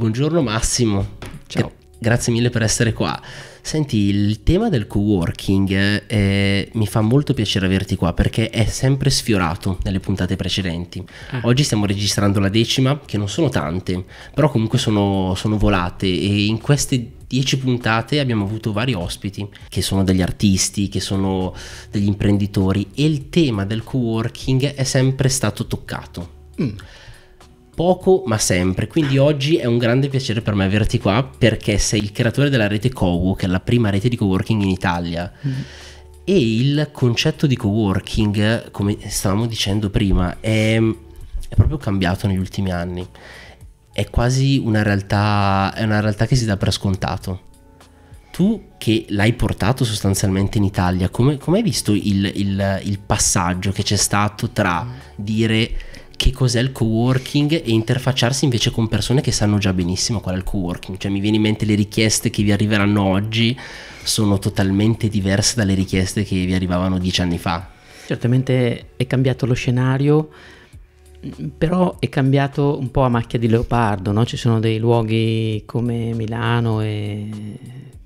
Buongiorno Massimo. Ciao. Grazie mille per essere qua. Senti, il tema del co-working eh, mi fa molto piacere averti qua perché è sempre sfiorato nelle puntate precedenti. Ah. Oggi stiamo registrando la decima, che non sono tante, però comunque sono, sono volate e in queste dieci puntate abbiamo avuto vari ospiti che sono degli artisti, che sono degli imprenditori e il tema del co-working è sempre stato toccato. Mm poco ma sempre, quindi oggi è un grande piacere per me averti qua perché sei il creatore della rete Kogu, che è la prima rete di coworking in Italia. Mm. E il concetto di coworking, come stavamo dicendo prima, è, è proprio cambiato negli ultimi anni. È quasi una realtà, è una realtà che si dà per scontato tu che l'hai portato sostanzialmente in Italia, come, hai visto il, il, il passaggio che c'è stato tra mm. dire che cos'è il co-working e interfacciarsi invece con persone che sanno già benissimo qual è il co-working. Cioè mi viene in mente le richieste che vi arriveranno oggi sono totalmente diverse dalle richieste che vi arrivavano dieci anni fa. Certamente è cambiato lo scenario, però è cambiato un po' a macchia di leopardo, no? ci sono dei luoghi come Milano e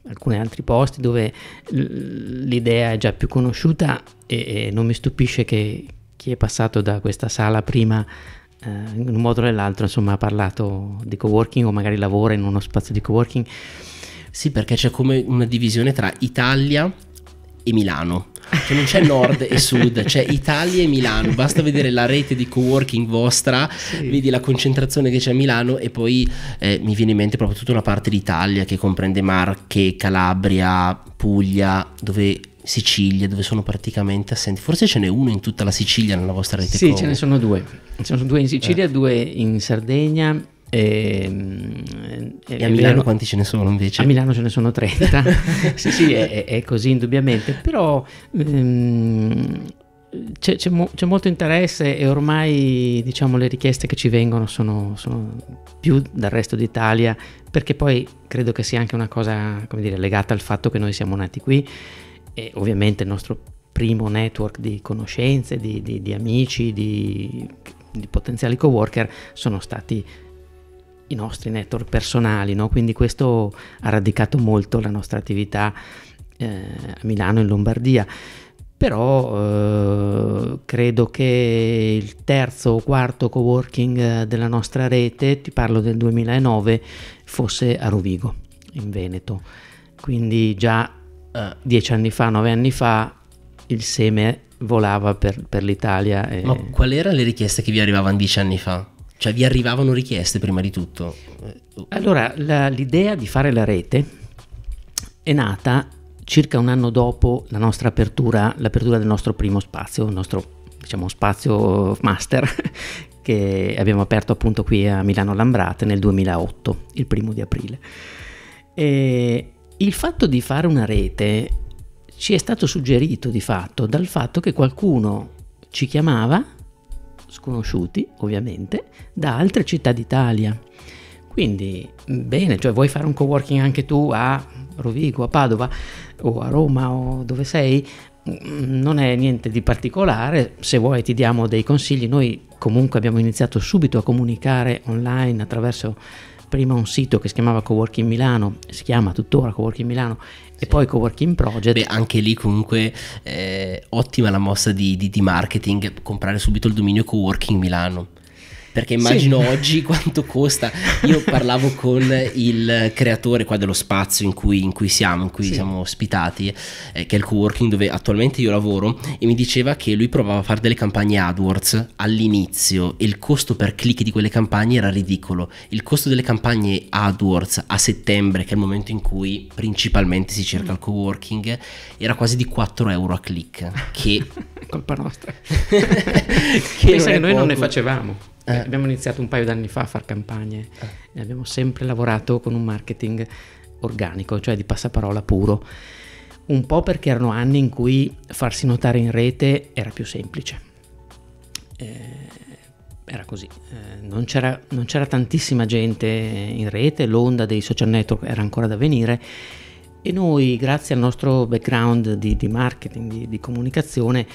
alcuni altri posti dove l'idea è già più conosciuta e non mi stupisce che, chi è passato da questa sala prima eh, in un modo o nell'altro insomma ha parlato di coworking o magari lavora in uno spazio di coworking Sì, perché c'è come una divisione tra Italia e Milano. Cioè non c'è nord e sud, c'è Italia e Milano. Basta vedere la rete di coworking vostra, sì. vedi la concentrazione che c'è a Milano e poi eh, mi viene in mente proprio tutta una parte d'Italia che comprende Marche, Calabria, Puglia, dove Sicilia, dove sono praticamente assenti. Forse ce n'è uno in tutta la Sicilia nella vostra rete. Sì, Come. ce ne sono due. Ce ne sono due in Sicilia, eh. due in Sardegna. E, ehm, e, e a Milano Milano, quanti ce ne sono invece? A Milano ce ne sono 30, sì sì è, è, così indubbiamente, però um, c'è, c'è, mo, c'è, molto interesse e ormai diciamo, le richieste che ci vengono sono, sono, più dal resto d'Italia perché poi credo che sia anche una cosa dire, legata al fatto che noi siamo nati qui e ovviamente il nostro primo network di conoscenze, di, di, di amici, di, di potenziali coworker sono stati i nostri network personali, no? quindi questo ha radicato molto la nostra attività eh, a Milano e in Lombardia. Però eh, credo che il terzo o quarto coworking eh, della nostra rete, ti parlo del 2009, fosse a Rovigo, in Veneto. Quindi già eh, dieci anni fa, nove anni fa, il seme volava per, per l'Italia. E... Ma quali erano le richieste che vi arrivavano dieci anni fa? Cioè vi arrivavano richieste prima di tutto? Allora, la, l'idea di fare la rete è nata circa un anno dopo la nostra apertura, l'apertura del nostro primo spazio, il nostro diciamo, spazio master che abbiamo aperto appunto qui a Milano Lambrate nel 2008, il primo di aprile. E il fatto di fare una rete ci è stato suggerito di fatto dal fatto che qualcuno ci chiamava, sconosciuti ovviamente, da altre città d'Italia. Quindi, bene, cioè vuoi fare un coworking anche tu a Rovigo, a Padova o a Roma o dove sei? Non è niente di particolare, se vuoi ti diamo dei consigli, noi comunque abbiamo iniziato subito a comunicare online attraverso prima un sito che si chiamava Coworking Milano, si chiama tuttora Coworking Milano e poi Coworking Project. Beh, anche lì comunque eh, ottima la mossa di, di, di, marketing, comprare subito il dominio Coworking Milano perché immagino sì. oggi quanto costa. Io parlavo con il creatore qua dello spazio in cui, in cui siamo, in cui sì. siamo ospitati, eh, che è il coworking dove attualmente io lavoro, e mi diceva che lui provava a fare delle campagne AdWords all'inizio e il costo per click di quelle campagne era ridicolo. Il costo delle campagne AdWords a settembre, che è il momento in cui principalmente si cerca il coworking, era quasi di 4 euro a click. Che colpa nostra. che Pensa che noi poco. non ne facevamo. Eh. eh. Abbiamo iniziato un paio d'anni fa a fare campagne eh. e abbiamo sempre lavorato con un marketing organico, cioè di passaparola puro. Un po' perché erano anni in cui farsi notare in rete era più semplice. Eh, era così, eh, non c'era, non c'era tantissima gente in rete, l'onda dei social network era ancora da venire e noi, grazie al nostro background di, di marketing, di, di comunicazione,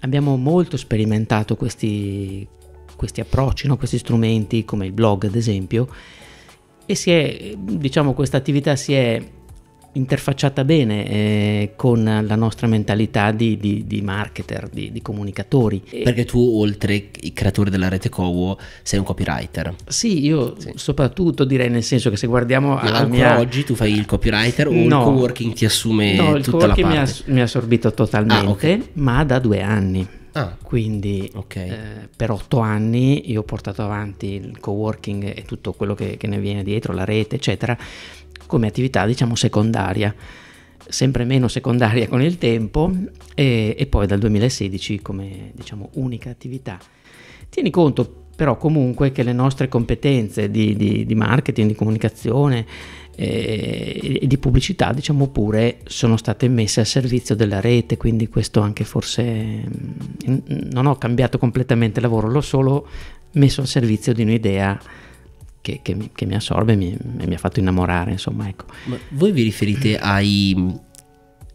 abbiamo molto sperimentato questi questi approcci, no? questi strumenti come il blog ad esempio e si è, diciamo, questa attività si è interfacciata bene eh, con la nostra mentalità di, di, di marketer, di, di, comunicatori. Perché tu, oltre i creatori della rete Cowo, sei un copywriter. Sì, io sì. soprattutto direi nel senso che se guardiamo alla Anche mia... oggi tu fai il copywriter o no, il coworking ti assume no, tutta la parte? No, il coworking mi ha, mi ha assorbito totalmente, ah, okay. ma da due anni. Ah, Quindi okay. eh, per otto anni io ho portato avanti il co-working e tutto quello che, che ne viene dietro, la rete, eccetera, come attività diciamo secondaria sempre meno secondaria con il tempo e, e, poi dal 2016 come diciamo unica attività. Tieni conto però comunque che le nostre competenze di, di, di marketing, di comunicazione, eh, di pubblicità diciamo pure sono state messe a servizio della rete quindi questo anche forse mm, non ho cambiato completamente il lavoro l'ho solo messo al servizio di un'idea che, che, che mi assorbe e mi, mi, ha fatto innamorare insomma ecco Ma voi vi riferite ai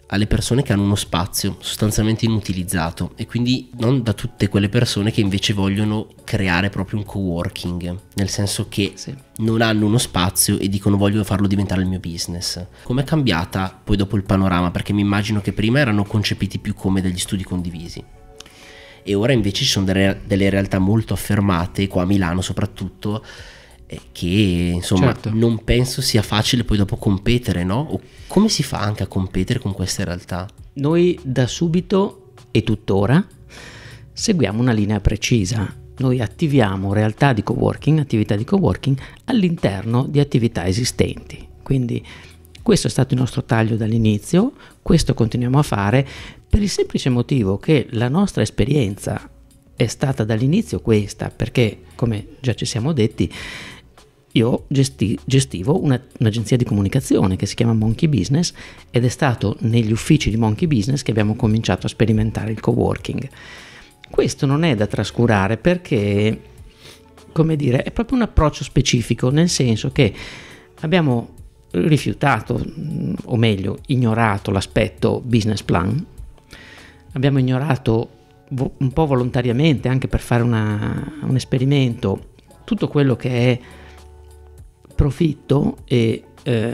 alle persone che hanno uno spazio sostanzialmente inutilizzato e quindi non da tutte quelle persone che invece vogliono creare proprio un co-working, nel senso che sì. non hanno uno spazio e dicono voglio farlo diventare il mio business. Com'è cambiata poi dopo il panorama? Perché mi immagino che prima erano concepiti più come degli studi condivisi e ora invece ci sono delle, delle realtà molto affermate, qua a Milano soprattutto, eh, che insomma certo. non penso sia facile poi dopo competere, no? O come si fa anche a competere con queste realtà? Noi da subito e tuttora seguiamo una linea precisa. Noi attiviamo realtà di coworking, attività di coworking all'interno di attività esistenti. Quindi questo è stato il nostro taglio dall'inizio, questo continuiamo a fare per il semplice motivo che la nostra esperienza è stata dall'inizio questa, perché come già ci siamo detti, io gesti- gestivo una, un'agenzia di comunicazione che si chiama Monkey Business ed è stato negli uffici di Monkey Business che abbiamo cominciato a sperimentare il coworking. Questo non è da trascurare perché, come dire, è proprio un approccio specifico, nel senso che abbiamo rifiutato, o meglio, ignorato l'aspetto business plan, abbiamo ignorato un po' volontariamente, anche per fare una, un esperimento, tutto quello che è profitto e eh,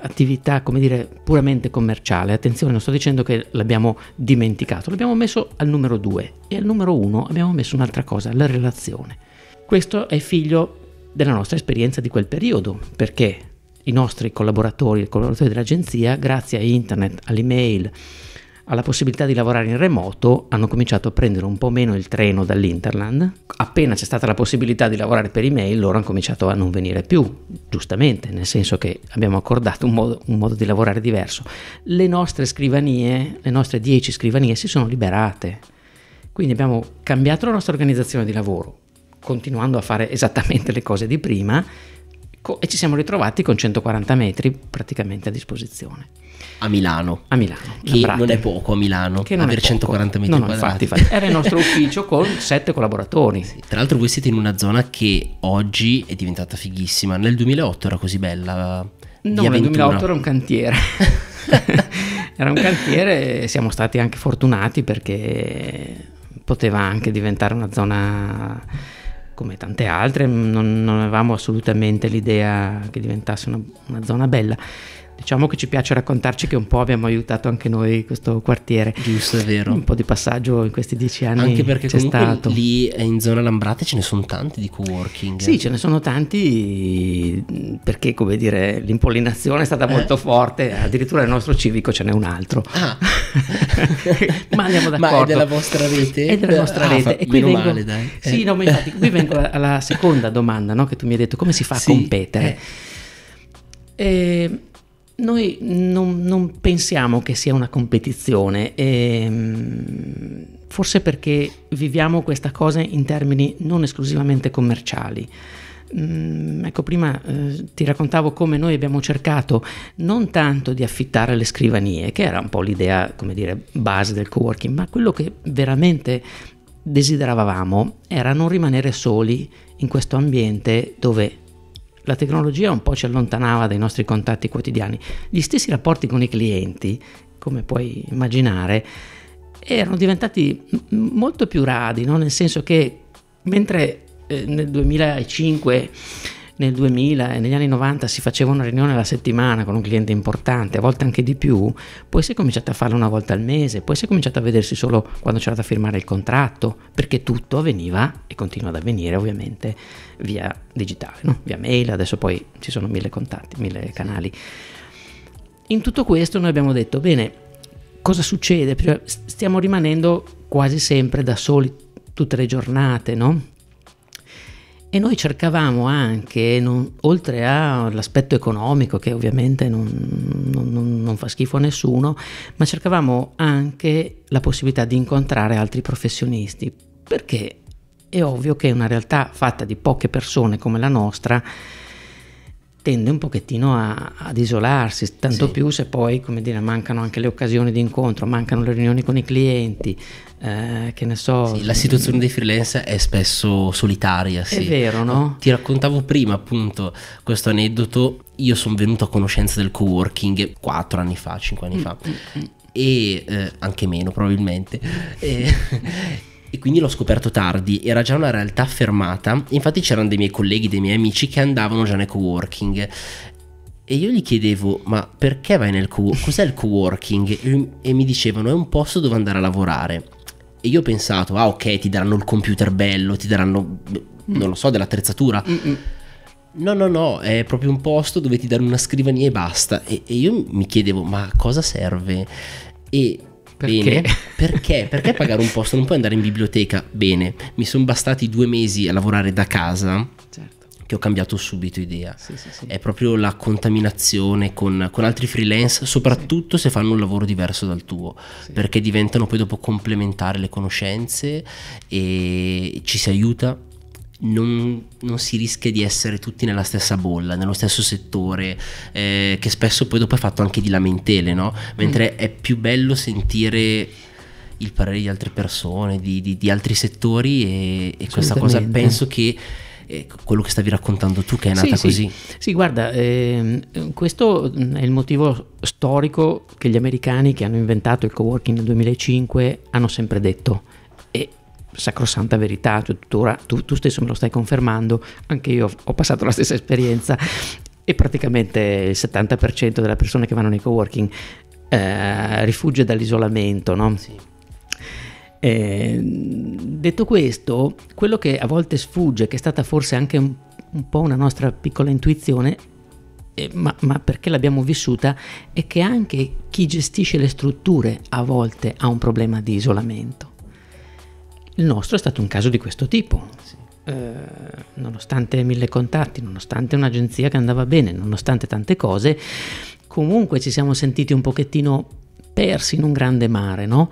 attività, come dire, puramente commerciale. Attenzione, non sto dicendo che l'abbiamo dimenticato, l'abbiamo messo al numero 2 e al numero 1 abbiamo messo un'altra cosa, la relazione. Questo è figlio della nostra esperienza di quel periodo, perché i nostri collaboratori, i collaboratori dell'agenzia, grazie a internet, all'email, alla possibilità di lavorare in remoto, hanno cominciato a prendere un po' meno il treno dall'Interland. Appena c'è stata la possibilità di lavorare per email, loro hanno cominciato a non venire più, giustamente, nel senso che abbiamo accordato un modo, un modo di lavorare diverso. Le nostre scrivanie, le nostre 10 scrivanie si sono liberate, quindi abbiamo cambiato la nostra organizzazione di lavoro, continuando a fare esattamente le cose di prima, e ci siamo ritrovati con 140 metri praticamente a disposizione. A Milano. A Milano. Che non è poco a Milano. Che non per 140 metri no, no, quadrati. Infatti, infatti. Era il nostro ufficio con sette collaboratori. Sì. Tra l'altro voi siete in una zona che oggi è diventata fighissima. Nel 2008 era così bella. No, nel 2008 era un cantiere. era un cantiere e siamo stati anche fortunati perché poteva anche diventare una zona come tante altre, non, non avevamo assolutamente l'idea che diventasse una, una zona bella. Diciamo che ci piace raccontarci che un po' abbiamo aiutato anche noi questo quartiere. Giusto, è vero. Un po' di passaggio in questi dieci anni. Anche perché c'è stato. lì in zona Lambrate ce ne sono tanti di co-working. Sì, ce ne sono tanti perché, come dire, l'impollinazione è stata eh. molto forte. Addirittura nel nostro civico ce n'è un altro. Ah. Ma andiamo d'accordo. Ma è della vostra rete? È della ah, nostra ah, rete. Fa, e qui vengo... male, dai. Sì, eh. no, ma infatti qui vengo alla seconda domanda no, che tu mi hai detto. Come si fa sì. a competere? Eh. E ehm, noi non, non pensiamo che sia una competizione, ehm, forse perché viviamo questa cosa in termini non esclusivamente commerciali. Mm, ecco, prima eh, ti raccontavo come noi abbiamo cercato non tanto di affittare le scrivanie, che era un po' l'idea, come dire, base del coworking, ma quello che veramente desideravamo era non rimanere soli in questo ambiente dove la tecnologia un po' ci allontanava dai nostri contatti quotidiani. Gli stessi rapporti con i clienti, come puoi immaginare, erano diventati molto più radi, no? nel senso che mentre eh, nel 2005 nel 2000 e negli anni 90 si faceva una riunione alla settimana con un cliente importante, a volte anche di più, poi si è cominciato a farla una volta al mese, poi si è cominciato a vedersi solo quando c'era da firmare il contratto, perché tutto avveniva e continua ad avvenire ovviamente via digitale, no? via mail, adesso poi ci sono mille contatti, mille canali. In tutto questo noi abbiamo detto, bene, cosa succede? Stiamo rimanendo quasi sempre da soli tutte le giornate, no? E noi cercavamo anche, non, oltre all'aspetto economico, che ovviamente non, non, non, fa schifo a nessuno, ma cercavamo anche la possibilità di incontrare altri professionisti, perché è ovvio che una realtà fatta di poche persone come la nostra tende un pochettino a, ad isolarsi, tanto sì. più se poi come dire, mancano anche le occasioni di incontro, mancano le riunioni con i clienti, eh, che ne so. Sì, la mm. situazione dei freelance è spesso solitaria. Sì. È vero, no? Ti raccontavo prima appunto questo aneddoto, io sono venuto a conoscenza del coworking working 4 anni fa, 5 anni fa. Mm-hmm. E eh, anche meno probabilmente. e, e quindi l'ho scoperto tardi, era già una realtà affermata, infatti c'erano dei miei colleghi, dei miei amici che andavano già nel co-working e io gli chiedevo ma perché vai nel co cos'è il co-working? E mi dicevano è un posto dove andare a lavorare e io ho pensato ah ok ti daranno il computer bello, ti daranno mm. non lo so dell'attrezzatura. Mm-mm. No, no, no, è proprio un posto dove ti danno una scrivania e basta. E, e io mi chiedevo, ma a cosa serve? E perché? Perché? Perché pagare un posto? Non puoi andare in biblioteca? Bene, mi sono bastati due mesi a lavorare da casa. Certo ho cambiato subito idea. Sì, sì, sì. È proprio la contaminazione con, con altri freelance, soprattutto se fanno un lavoro diverso dal tuo, perché diventano poi dopo complementari le conoscenze e ci si aiuta non, non, si rischia di essere tutti nella stessa bolla, nello stesso settore, eh, che spesso poi dopo è fatto anche di lamentele, no? Mentre mm. è più bello sentire il parere di altre persone, di, di, di altri settori e, e questa cosa penso che eh, quello che stavi raccontando tu che è nata sì, così. Sì, sì guarda, eh, questo è il motivo storico che gli americani che hanno inventato il coworking nel 2005 hanno sempre detto sacrosanta verità, cioè, tuttora, tu, tu, stesso me lo stai confermando, anche io ho passato la stessa esperienza e praticamente il 70% delle persone che vanno nei coworking eh, rifugge dall'isolamento, no? Sì. Eh, detto questo, quello che a volte sfugge, che è stata forse anche un, un po' una nostra piccola intuizione, eh, ma, ma, perché l'abbiamo vissuta, è che anche chi gestisce le strutture a volte ha un problema di isolamento. Il nostro è stato un caso di questo tipo. Sì. Eh, nonostante mille contatti, nonostante un'agenzia che andava bene, nonostante tante cose, comunque ci siamo sentiti un pochettino persi in un grande mare, no?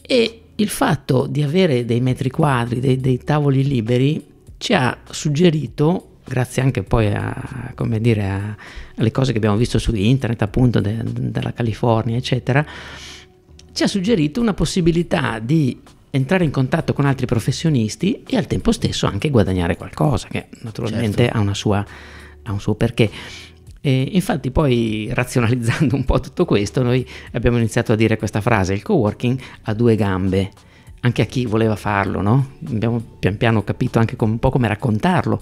E il fatto di avere dei metri quadri, dei, dei tavoli liberi, ci ha suggerito grazie anche poi a, dire, a, alle cose che abbiamo visto su internet, appunto dalla California, eccetera, ci ha suggerito una possibilità di entrare in contatto con altri professionisti e al tempo stesso anche guadagnare qualcosa, che naturalmente certo. ha, una sua, ha un suo perché. E infatti poi razionalizzando un po' tutto questo, noi abbiamo iniziato a dire questa frase, il coworking ha due gambe, anche a chi voleva farlo, no? Abbiamo pian piano capito anche un po' come raccontarlo.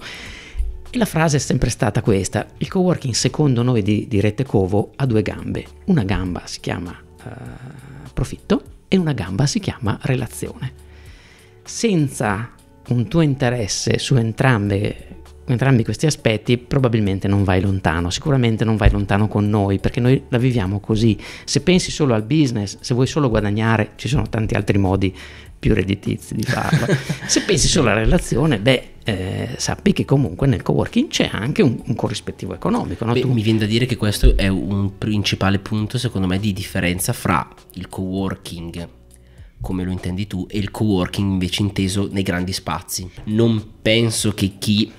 E la frase è sempre stata questa, il coworking secondo noi di, di Rete Covo ha due gambe, una gamba si chiama uh, profitto e una gamba si chiama relazione. Senza un tuo interesse su entrambe, entrambi questi aspetti probabilmente non vai lontano, sicuramente non vai lontano con noi perché noi la viviamo così. Se pensi solo al business, se vuoi solo guadagnare, ci sono tanti altri modi più redditizi di farlo. se pensi solo alla relazione, beh eh, sappi che comunque nel coworking c'è anche un, un corrispettivo economico. No? Beh, tu... Mi viene da dire che questo è un principale punto, secondo me, di differenza fra il coworking come lo intendi tu e il coworking invece inteso nei grandi spazi. Non penso che chi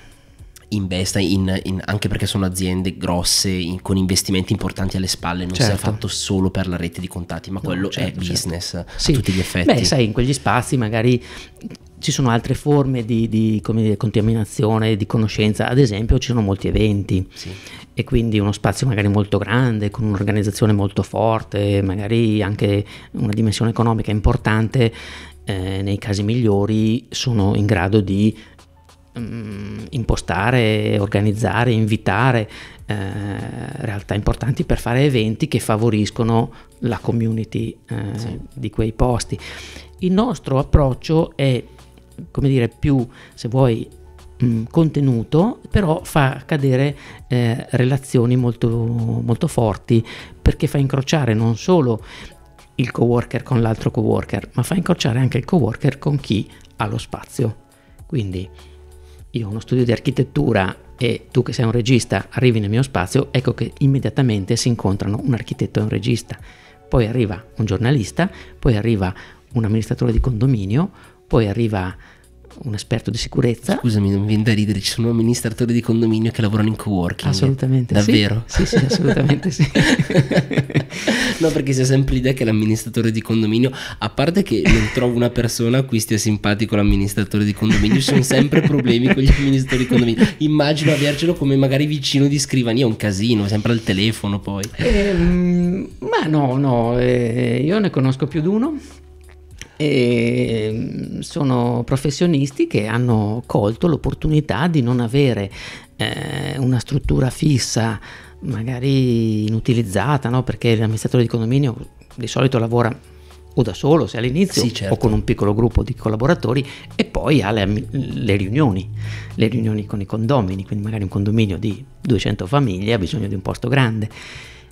investa in, in, anche perché sono aziende grosse in, con investimenti importanti alle spalle non certo. sia fatto solo per la rete di contatti ma no, quello certo, è certo. business certo. a tutti gli effetti beh sai in quegli spazi magari ci sono altre forme di, di dire, contaminazione, di conoscenza, ad esempio ci sono molti eventi sì. e quindi uno spazio magari molto grande, con un'organizzazione molto forte, magari anche una dimensione economica importante, eh, nei casi migliori sono in grado di mh, mm, impostare, organizzare, invitare eh, realtà importanti per fare eventi che favoriscono la community eh, sì. di quei posti. Il nostro approccio è come dire, più, se vuoi, mm, contenuto, però fa cadere eh, relazioni molto, molto forti, perché fa incrociare non solo il coworker con l'altro coworker, ma fa incrociare anche il coworker con chi ha lo spazio. Quindi io ho uno studio di architettura e tu che sei un regista arrivi nel mio spazio, ecco che immediatamente si incontrano un architetto e un regista. Poi arriva un giornalista, poi arriva un amministratore di condominio, poi arriva un esperto di sicurezza. Scusami, non viene da ridere, ci sono amministratori di condominio che lavorano in co-working. Assolutamente. Davvero? Sì, sì, sì assolutamente sì. no, perché si c'è sempre l'idea che l'amministratore di condominio, a parte che non trovo una persona a cui stia simpatico l'amministratore di condominio, ci sono sempre problemi con gli amministratori di condominio. Immagino avercelo come magari vicino di scrivania, è un casino, sempre al telefono poi. Eh, ma no, no, eh, io ne conosco più di uno e sono professionisti che hanno colto l'opportunità di non avere eh, una struttura fissa, magari inutilizzata, no? perché l'amministratore di condominio di solito lavora o da solo se all'inizio sì, certo. o con certo. un piccolo gruppo di collaboratori e poi ha le, le, riunioni, le riunioni con i condomini, quindi magari un condominio di 200 famiglie ha bisogno di un posto grande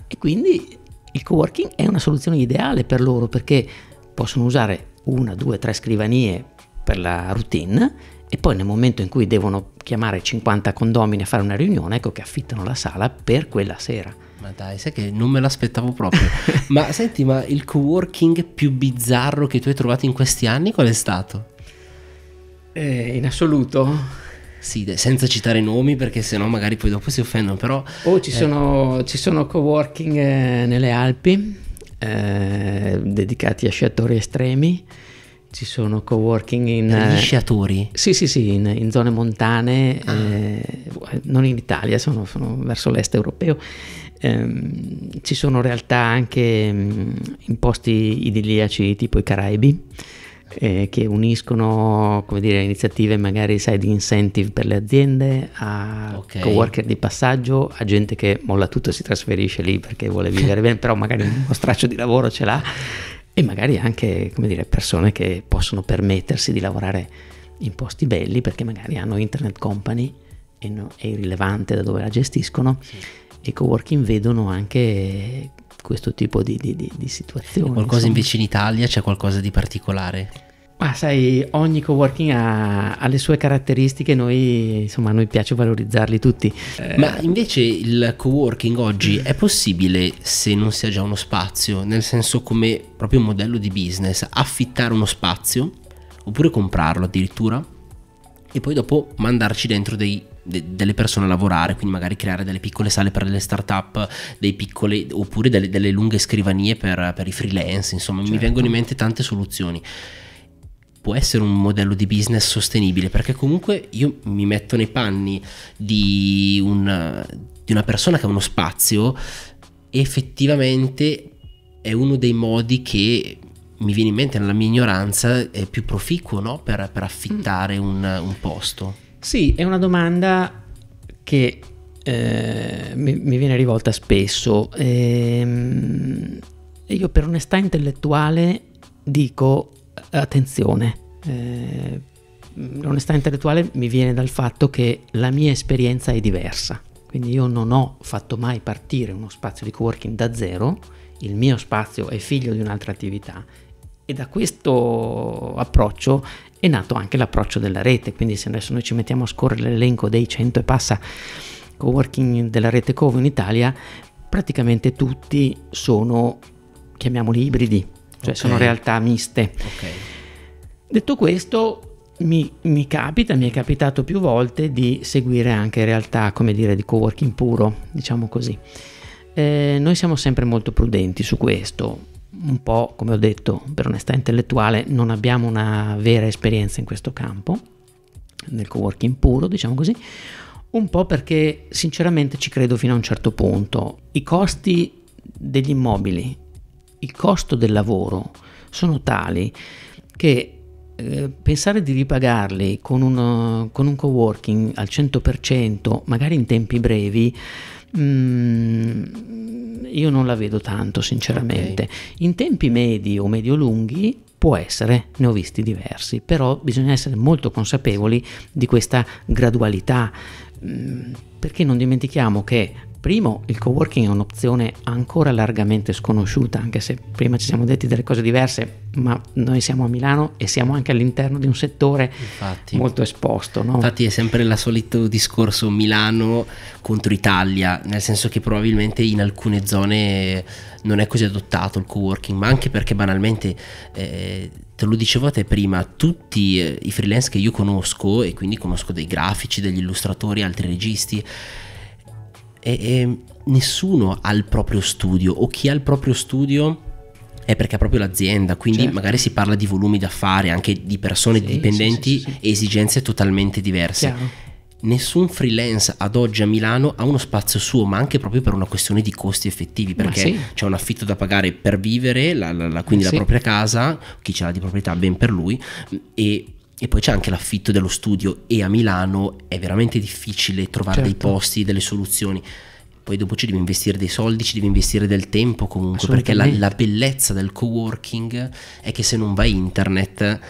e quindi il coworking è una soluzione ideale per loro perché possono usare una, due, tre scrivanie per la routine e poi nel momento in cui devono chiamare 50 condomini a fare una riunione, ecco che affittano la sala per quella sera. Ma dai, sai che non me l'aspettavo proprio. ma senti, ma il co-working più bizzarro che tu hai trovato in questi anni qual è stato? Eh, in assoluto? Sì, senza citare nomi perché sennò magari poi dopo si offendono, però... Oh, ci, eh... sono, ci sono co-working eh, nelle Alpi eh, dedicati a sciatori estremi, ci sono co-working in... Gli eh, sciatori? sì, sì, sì, in, in zone montane, ah. eh, non in Italia, sono, sono verso l'est europeo. Ehm, ci sono realtà anche mm, in posti idilliaci tipo i Caraibi eh, che uniscono dire, iniziative magari sai, di incentive per le aziende a okay. co-worker di passaggio, a gente che molla tutto e si trasferisce lì perché vuole vivere bene, però magari uno straccio di lavoro ce l'ha e magari anche dire, persone che possono permettersi di lavorare in posti belli perché magari hanno internet company e no, è irrilevante da dove la gestiscono. Sì. E i working vedono anche questo tipo di, di, di, di situazioni. Qualcosa insomma. invece in Italia c'è qualcosa di particolare? Ma ah, sai, ogni coworking ha, ha le sue caratteristiche, noi, insomma, a noi piace valorizzarli tutti. Eh, Ma invece il coworking oggi è possibile se non si ha già uno spazio, nel senso come proprio modello di business, affittare uno spazio oppure comprarlo addirittura e poi dopo mandarci dentro dei, de, delle persone a lavorare, quindi magari creare delle piccole sale per delle start-up, dei piccole, oppure delle, delle lunghe scrivanie per, per, i freelance, insomma certo. mi vengono in mente tante soluzioni può essere un modello di business sostenibile, perché comunque io mi metto nei panni di una, di una persona che ha uno spazio, effettivamente è uno dei modi che mi viene in mente nella mia ignoranza è più proficuo no? per, per, affittare un, un, posto. Sì, è una domanda che eh, mi, mi, viene rivolta spesso. E, ehm, io per onestà intellettuale dico attenzione, eh, l'onestà intellettuale mi viene dal fatto che la mia esperienza è diversa, quindi io non ho fatto mai partire uno spazio di coworking da zero, il mio spazio è figlio di un'altra attività e da questo approccio è nato anche l'approccio della rete, quindi se adesso noi ci mettiamo a scorrere l'elenco dei 100 e passa coworking della rete Covo in Italia, praticamente tutti sono, chiamiamoli ibridi, cioè okay. sono realtà miste. Okay. Detto questo, mi, mi, capita, mi è capitato più volte di seguire anche realtà, come dire, di coworking puro, diciamo così. Eh, noi siamo sempre molto prudenti su questo, un po', come ho detto, per onestà intellettuale, non abbiamo una vera esperienza in questo campo, nel coworking puro, diciamo così, un po' perché sinceramente ci credo fino a un certo punto. I costi degli immobili il costo del lavoro sono tali che eh, pensare di ripagarli con, uno, con un co-working al 100%, magari in tempi brevi, mh, mm, io non la vedo tanto sinceramente. Okay. In tempi medi o medio-lunghi può essere, ne ho visti diversi, però bisogna essere molto consapevoli di questa gradualità, mm, perché non dimentichiamo che Primo, il coworking è un'opzione ancora largamente sconosciuta, anche se prima ci siamo detti delle cose diverse, ma noi siamo a Milano e siamo anche all'interno di un settore Infatti. molto esposto. No? Infatti è sempre il solito discorso Milano contro Italia, nel senso che probabilmente in alcune zone non è così adottato il coworking, ma anche perché banalmente... Eh, te lo dicevo a te prima, tutti eh, i freelance che io conosco, e quindi conosco dei grafici, degli illustratori, altri registi, e, e nessuno ha il proprio studio o chi ha il proprio studio è perché ha proprio l'azienda, quindi certo. magari si parla di volumi d'affari, anche di persone sì, dipendenti sì, sì, e esigenze totalmente diverse. Chiaro. Nessun freelance ad oggi a Milano ha uno spazio suo, ma anche proprio per una questione di costi effettivi, perché c'è un affitto da pagare per vivere, la, la, la, quindi la propria casa, chi ce l'ha di proprietà ben per lui, e e poi c'è anche l'affitto dello studio e a Milano è veramente difficile trovare certo. dei posti, delle soluzioni. Poi dopo ci devi investire dei soldi, ci devi investire del tempo comunque, perché la, la bellezza del coworking è che se non va internet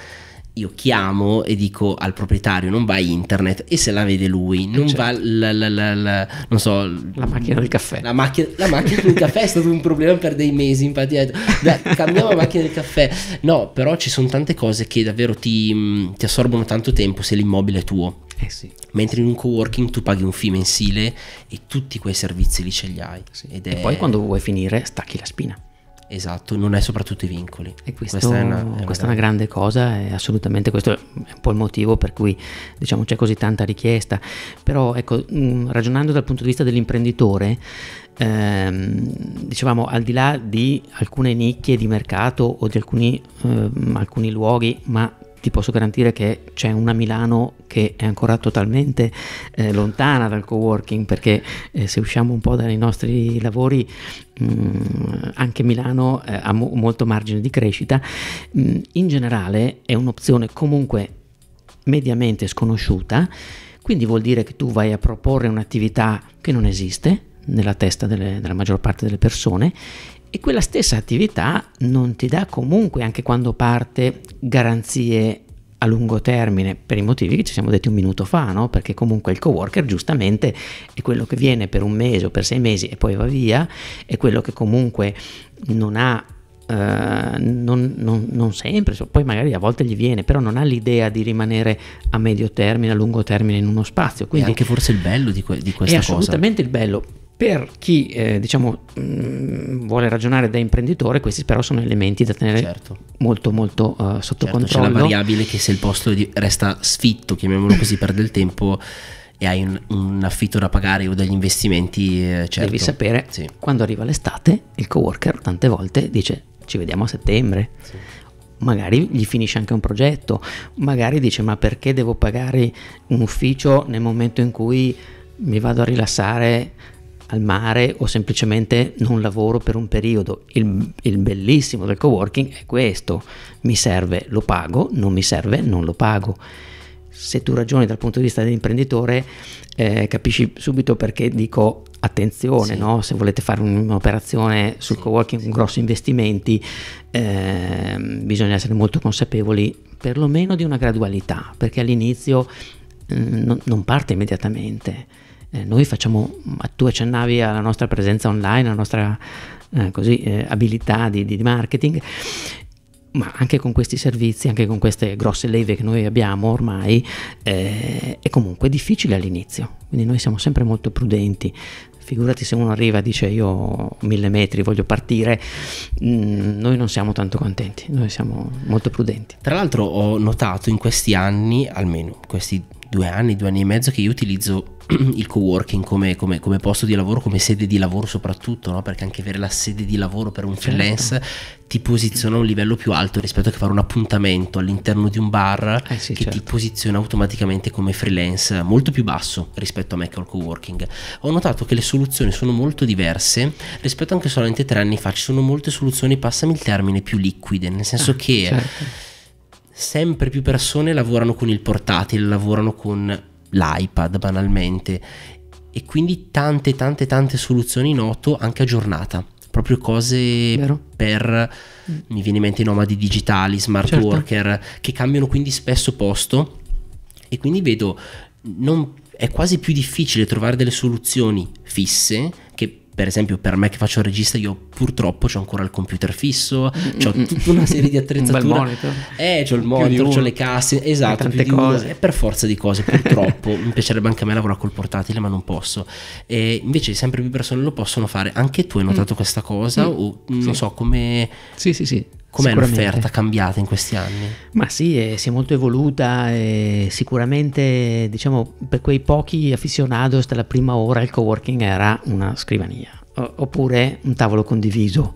io chiamo e dico al proprietario non va internet e se la vede lui eh, non certo. va la, la, la, la, non so, la macchina del caffè la, macchina, la macchina del caffè è stato un problema per dei mesi infatti dai, cambiamo la macchina del caffè no però ci sono tante cose che davvero ti, ti assorbono tanto tempo se l'immobile è tuo eh sì. Mentre in un coworking tu paghi un fee mensile e tutti quei servizi li ce li hai. Sì. È... E poi quando vuoi finire stacchi la spina. Esatto, non è soprattutto i vincoli. E questo, questa, è una, è una, questa è una, grande cosa, è assolutamente questo è un po' il motivo per cui diciamo, c'è così tanta richiesta. Però ecco, mm, ragionando dal punto di vista dell'imprenditore, ehm, dicevamo al di là di alcune nicchie di mercato o di alcuni, ehm, alcuni luoghi, ma ti posso garantire che c'è una Milano che è ancora totalmente eh, lontana dal coworking, perché eh, se usciamo un po' dai nostri lavori, mh, mm, anche Milano eh, ha mo- molto margine di crescita. Mh, mm, in generale è un'opzione comunque mediamente sconosciuta, quindi vuol dire che tu vai a proporre un'attività che non esiste nella testa delle, della maggior parte delle persone e quella stessa attività non ti dà comunque, anche quando parte, garanzie a lungo termine per i motivi che ci siamo detti un minuto fa, no? perché comunque il coworker giustamente è quello che viene per un mese o per sei mesi e poi va via, è quello che comunque non ha Uh, non, non, non, sempre, poi magari a volte gli viene, però non ha l'idea di rimanere a medio termine, a lungo termine in uno spazio. Quindi è anche forse il bello di, que- di questa è cosa. Assolutamente il bello. Per chi eh, diciamo, mh, mm, vuole ragionare da imprenditore, questi però sono elementi da tenere certo. molto molto uh, sotto certo, controllo. C'è la variabile che se il posto resta sfitto, chiamiamolo così, perde il tempo e hai un, un, affitto da pagare o degli investimenti, eh, certo. devi sapere sì. quando arriva l'estate il coworker tante volte dice ci vediamo a settembre. Sì magari gli finisce anche un progetto, magari dice ma perché devo pagare un ufficio nel momento in cui mi vado a rilassare al mare o semplicemente non lavoro per un periodo. Il, il bellissimo del coworking è questo, mi serve, lo pago, non mi serve, non lo pago se tu ragioni dal punto di vista dell'imprenditore, eh, capisci subito perché dico attenzione, sì. no? se volete fare un'operazione sul sì, coworking con sì. grossi investimenti, eh, bisogna essere molto consapevoli perlomeno di una gradualità, perché all'inizio eh, non, non parte immediatamente. Eh, noi facciamo, tu accennavi alla nostra presenza online, alla nostra eh, così, eh, abilità di, di marketing, ma anche con questi servizi, anche con queste grosse leve che noi abbiamo ormai, eh, è comunque difficile all'inizio. Quindi noi siamo sempre molto prudenti. Figurati se uno arriva e dice io ho mille metri, voglio partire, mm, noi non siamo tanto contenti, noi siamo molto prudenti. Tra l'altro ho notato in questi anni, almeno questi due anni, due anni e mezzo, che io utilizzo il co-working come, come, come, posto di lavoro, come sede di lavoro soprattutto, no? perché anche avere la sede di lavoro per un certo. freelance certo. ti posiziona a un livello più alto rispetto a fare un appuntamento all'interno di un bar eh sì, che certo. ti posiziona automaticamente come freelance molto più basso rispetto a me che al il co-working. Ho notato che le soluzioni sono molto diverse rispetto anche solamente tre anni fa, ci sono molte soluzioni, passami il termine, più liquide, nel senso ah, che... Certo sempre più persone lavorano con il portatile, lavorano con l'iPad banalmente e quindi tante tante tante soluzioni noto anche a giornata proprio cose Vero. per mm. mi viene in mente i nomadi digitali smart certo. worker che cambiano quindi spesso posto e quindi vedo non, è quasi più difficile trovare delle soluzioni fisse che per esempio per me che faccio il regista io purtroppo c'ho ancora il computer fisso, mm, c'ho mm, mm. tutta una serie di attrezzature. un monitor. Eh, c'ho il monitor, c'ho le casse, esatto, tante cose. E eh, per forza di cose, purtroppo, mi piacerebbe anche a me lavorare col portatile, ma non posso. E invece sempre più persone lo possono fare. Anche tu hai notato mm. questa cosa mm. o non sì. so come Sì, sì, sì. Com'è l'offerta cambiata in questi anni? Ma sì, eh, si è molto evoluta e sicuramente diciamo, per quei pochi aficionados dalla prima ora il coworking era una scrivania oppure un tavolo condiviso.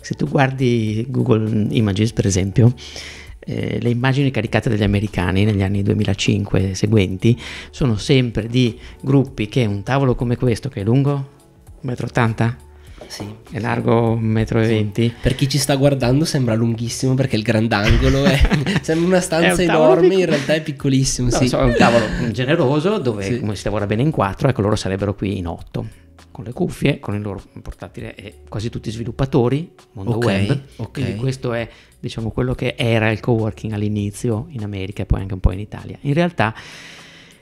Se tu guardi Google Images, per esempio, eh, le immagini caricate dagli americani negli anni 2005 seguenti sono sempre di gruppi che un tavolo come questo, che è lungo 1,80 m, sì, è largo 1,20 m. Sì. Per chi ci sta guardando sembra lunghissimo perché il grandangolo è sembra una stanza enorme, piccolo. in realtà è piccolissimo. No, sì. so, è un tavolo generoso dove come si lavora bene in quattro, ecco loro sarebbero qui in otto con le cuffie, con il loro portatile e quasi tutti sviluppatori, mondo okay, web. Okay. Quindi questo è diciamo quello che era il coworking all'inizio in America e poi anche un po' in Italia. In realtà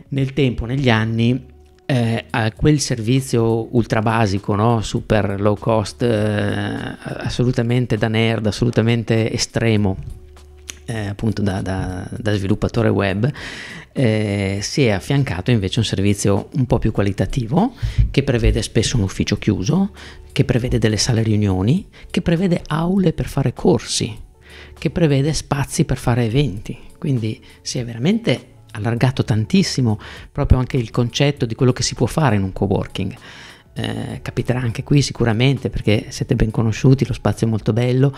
nel tempo, negli anni, eh, quel servizio ultra basico, no? super low cost, eh, assolutamente da nerd, assolutamente estremo eh, appunto da, da, da, sviluppatore web, eh, si è affiancato invece un servizio un po' più qualitativo che prevede spesso un ufficio chiuso, che prevede delle sale riunioni, che prevede aule per fare corsi, che prevede spazi per fare eventi. Quindi si è veramente allargato tantissimo proprio anche il concetto di quello che si può fare in un coworking. Eh, capiterà anche qui sicuramente perché siete ben conosciuti, lo spazio è molto bello,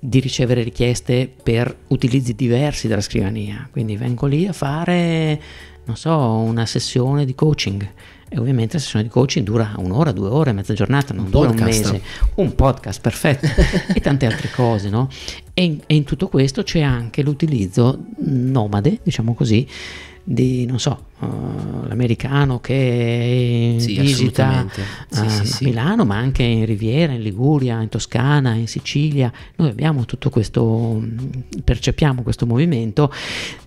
di ricevere richieste per utilizzi diversi della scrivania. Quindi vengo lì a fare, non so, una sessione di coaching. E ovviamente la sessione di coaching dura un'ora, due ore, mezza giornata, non un dura podcast. un mese. Un podcast, perfetto. e tante altre cose, no? E in, e in tutto questo c'è anche l'utilizzo nomade, diciamo così, di, non so, uh, l'americano che sì, visita sì, uh, sì, Milano, ma anche in Riviera, in Liguria, in Toscana, in Sicilia. Noi abbiamo tutto questo, mm, percepiamo questo movimento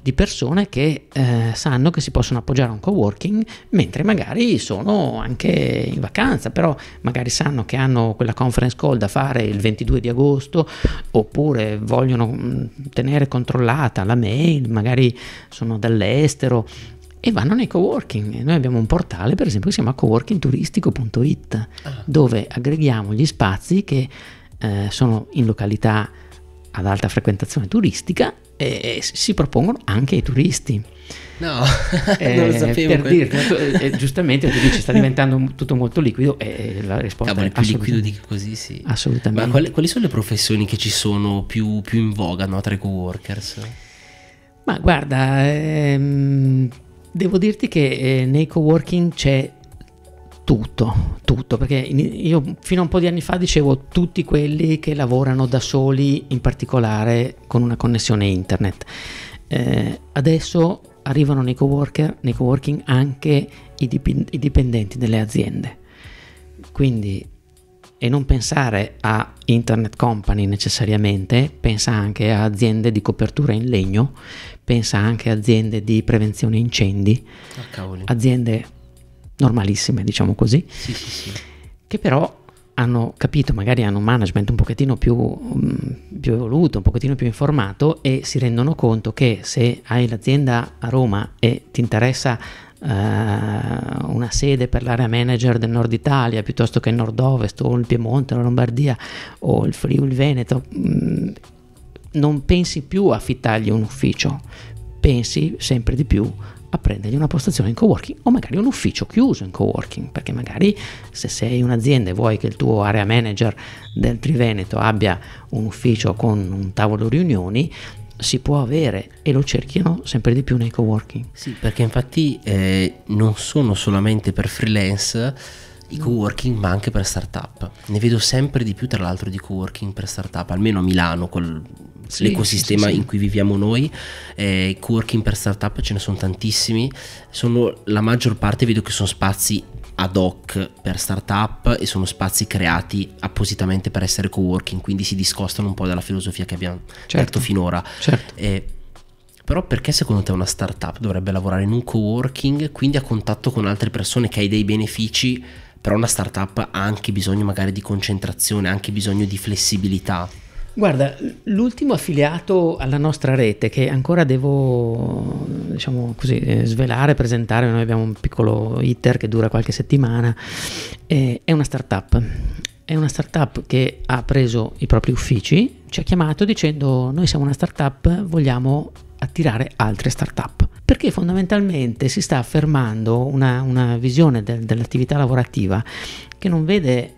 di persone che eh, sanno che si possono appoggiare a un coworking mentre magari sono anche in vacanza, però magari sanno che hanno quella conference call da fare il 22 di agosto oppure vogliono mm, tenere controllata la mail, magari sono dall'estero e vanno nei coworking. Noi abbiamo un portale, per esempio, che si chiama coworkingturistico.it, ah. dove aggreghiamo gli spazi che eh, sono in località ad alta frequentazione turistica e, e si propongono anche ai turisti. No, eh, non lo sapevo. Per quello. dirti, ecco, eh, eh, giustamente tu dici sta diventando tutto molto liquido e la risposta Cavolo, è più liquido di così, sì. Assolutamente. Ma quali, quali, sono le professioni che ci sono più, più in voga no, tra i coworkers? Ma guarda, ehm, Devo dirti che eh, nei coworking c'è tutto, tutto, perché io fino a un po' di anni fa dicevo tutti quelli che lavorano da soli, in particolare con una connessione internet. Eh, adesso arrivano nei, coworker, nei coworking anche i, dipendenti delle aziende. Quindi e non pensare a internet company necessariamente, pensa anche a aziende di copertura in legno, pensa anche a aziende di prevenzione incendi, ah, aziende normalissime diciamo così, sì, sì, sì. che però hanno capito, magari hanno un management un pochettino più, mm, più evoluto, un pochettino più informato e si rendono conto che se hai l'azienda a Roma e ti interessa eh, una sede per l'area manager del nord Italia piuttosto che il nord ovest o il Piemonte, la Lombardia o il Friuli Veneto, mm, non pensi più a affittargli un ufficio, pensi sempre di più a prendergli una postazione in coworking o magari un ufficio chiuso in coworking, perché magari se sei un'azienda e vuoi che il tuo area manager del Triveneto abbia un ufficio con un tavolo riunioni, si può avere e lo cerchino sempre di più nei coworking. Sì, perché infatti eh, non sono solamente per freelance i coworking ma anche per startup. Ne vedo sempre di più tra l'altro di coworking per startup, almeno a Milano col sì, l'ecosistema sì, sì. in cui viviamo noi. Eh, coworking per startup ce ne sono tantissimi, sono, la maggior parte vedo che sono spazi ad hoc per startup e sono spazi creati appositamente per essere co-working, quindi si discostano un po' dalla filosofia che abbiamo certo, detto finora. Certo. Eh, però perché secondo te una startup dovrebbe lavorare in un co-working, quindi a contatto con altre persone che hai dei benefici, però una startup ha anche bisogno magari di concentrazione, ha anche bisogno di flessibilità? Guarda, l'ultimo affiliato alla nostra rete che ancora devo diciamo così, eh, svelare, presentare, noi abbiamo un piccolo iter che dura qualche settimana, eh, è una startup. È una startup che ha preso i propri uffici, ci ha chiamato dicendo noi siamo una startup, vogliamo attirare altre startup. Perché fondamentalmente si sta affermando una, una visione de- dell'attività lavorativa che non vede,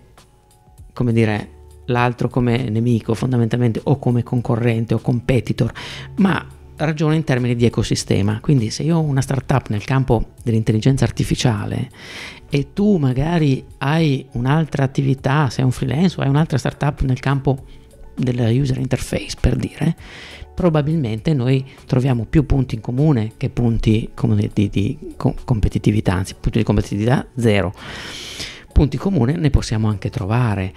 come dire, l'altro come nemico fondamentalmente o come concorrente o competitor, ma ragiona in termini di ecosistema. Quindi se io ho una startup nel campo dell'intelligenza artificiale e tu magari hai un'altra attività, sei un freelance o hai un'altra startup nel campo della user interface per dire, probabilmente noi troviamo più punti in comune che punti di, di competitività, anzi punti di competitività zero. Punti in comune ne possiamo anche trovare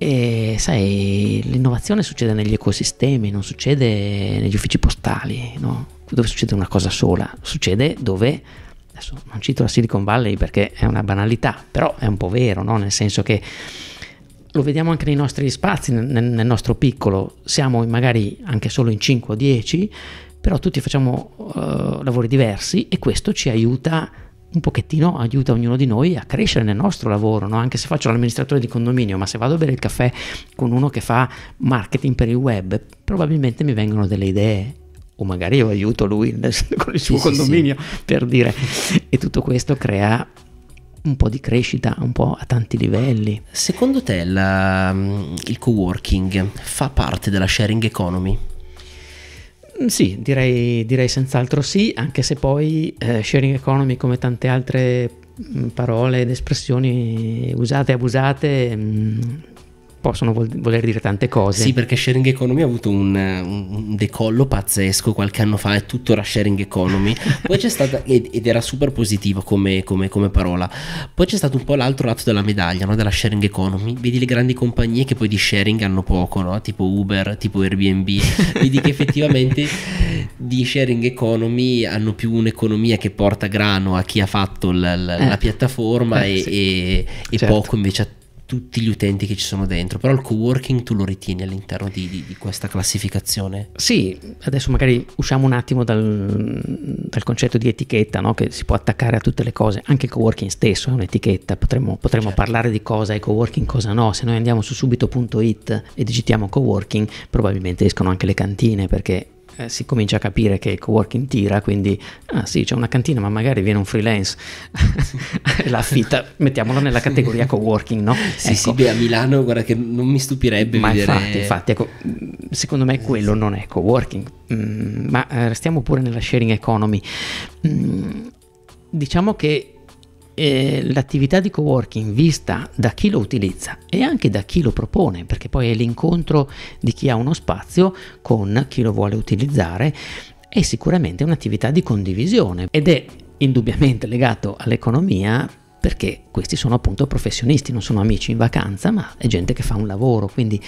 e sai, l'innovazione succede negli ecosistemi, non succede negli uffici postali, no? dove succede una cosa sola, succede dove, adesso non cito la Silicon Valley perché è una banalità, però è un po' vero, no? nel senso che lo vediamo anche nei nostri spazi, nel, nel nostro piccolo, siamo magari anche solo in 5 o 10, però tutti facciamo uh, lavori diversi e questo ci aiuta a un pochettino aiuta ognuno di noi a crescere nel nostro lavoro, no? anche se faccio l'amministratore di condominio, ma se vado a bere il caffè con uno che fa marketing per il web, probabilmente mi vengono delle idee o magari io aiuto lui con il suo sì, condominio sì, sì. per dire e tutto questo crea un po' di crescita un po' a tanti livelli secondo te la, il co-working fa parte della sharing economy? Mm, sì, direi, direi senz'altro sì, anche se poi eh, sharing economy come tante altre mm, parole ed espressioni usate e abusate mh, mm, possono vol- voler dire tante cose. Sì, perché sharing economy ha avuto un, un decollo pazzesco qualche anno fa, è tutto era sharing economy. Poi c'è stata, ed, ed era super positivo come, come, come, parola. Poi c'è stato un po' l'altro lato della medaglia, no? della sharing economy. Vedi le grandi compagnie che poi di sharing hanno poco, no? tipo Uber, tipo Airbnb. Vedi che effettivamente di sharing economy hanno più un'economia che porta grano a chi ha fatto l- l- eh. la piattaforma eh, e, sì. e, e certo. poco invece a tutti gli utenti che ci sono dentro, però il co-working tu lo ritieni all'interno di, di, di questa classificazione? Sì, adesso magari usciamo un attimo dal, dal concetto di etichetta no? che si può attaccare a tutte le cose, anche il co-working stesso è un'etichetta, potremmo, potremmo certo. parlare di cosa è co-working, cosa no, se noi andiamo su subito.it e digitiamo co-working probabilmente escono anche le cantine perché eh, si comincia a capire che il coworking tira, quindi ah sì, c'è una cantina, ma magari viene un freelance e la affitta, mettiamolo nella categoria coworking, no? Sì, ecco. sì, beh, a Milano guarda che non mi stupirebbe ma vedere... infatti, infatti, ecco, secondo me quello non è coworking, mm, ma eh, restiamo pure nella sharing economy. Mm, diciamo che eh, l'attività di coworking vista da chi lo utilizza e anche da chi lo propone, perché poi è l'incontro di chi ha uno spazio con chi lo vuole utilizzare, è sicuramente un'attività di condivisione ed è indubbiamente legato all'economia perché questi sono appunto professionisti, non sono amici in vacanza, ma è gente che fa un lavoro, quindi